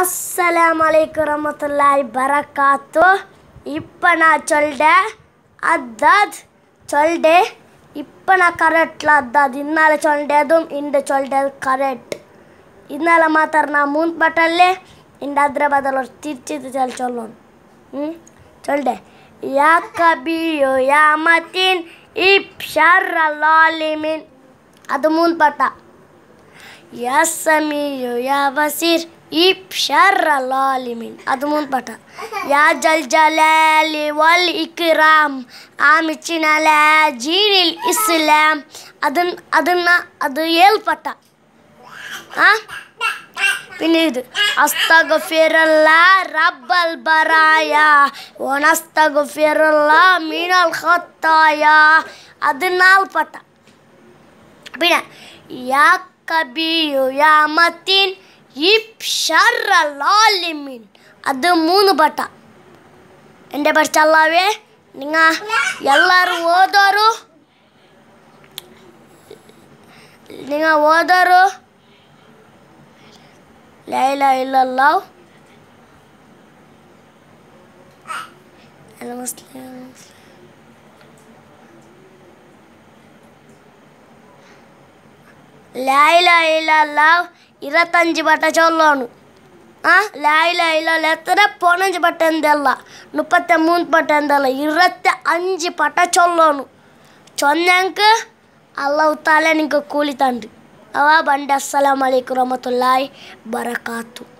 அஸ்ஸலாம் அலைக்கும் ரமத்துல்லாய் பரக்காத்தோ இப்போ நான் சொல்லிட்டேன் அத்தாத் சொல்லிட்டு இப்போ நான் கரெக்டில் அத்தாத் இன்னால சொல்லிட்டதும் இந்த சொல்லிட்டது கரெக்ட் இன்னால மாத்தார் நான் மூணு பட்டல்லே இந்த ஹைதராபாத்தில் ஒரு திருச்சி சொல்லி சொல்லணும் ம் சொல்லிட்டேன் யா கபியோ யா மத்தின் இப் ஷர் லாலிமின் அது மூணு பட்டா யா சமியோ யா வசீர் إب شر العالمين أدمون بطا يا جل جلال والإكرام آمتنا على جيل الإسلام أدن أدن أديال بطا ها പിന്നെ ഇത് അസ്തഗഫിറുള്ള റബ്ബൽ ബറായ ഓണസ്തഗഫിറുള്ള മീനൽ ഖത്തായ അതിനാൽ പട്ട പിന്നെ യാ കബിയു യാ മത്തീൻ അത് മൂന്ന് പട്ട എന്റെ പഠിച്ചല്ലാവേ നിങ്ങ എല്ലാരും ഓതോറു നിങ്ങ ഓതോറു ലൈല ഇല്ലല്ല ലൈല ഇല്ലല്ലോ ಇವತ್ತಂಜು ಬಟ್ಟೆ ಚಲ್ಲೂ ಲೆ ಲಿ ಲೈಲ ಲೆನಂಜ್ ಬಟ್ಟೆಲ್ಲ ಮುಪ್ಪತ್ತ ಮೂರು ಬಟ್ಟೆಲ್ಲ ಇರುವತ್ತಿ ಪಟ್ಟ ಚೊಲ್ಲೂ ಚಂದ ಅಲ್ಲ ಉತ್ತ ಕೂಲಿ ತಂಡಿ ಅವೆ ಅಲಾಮ್ ವರಮತು ಲಲ್ಲಾಹ್ ಬರಕಾತು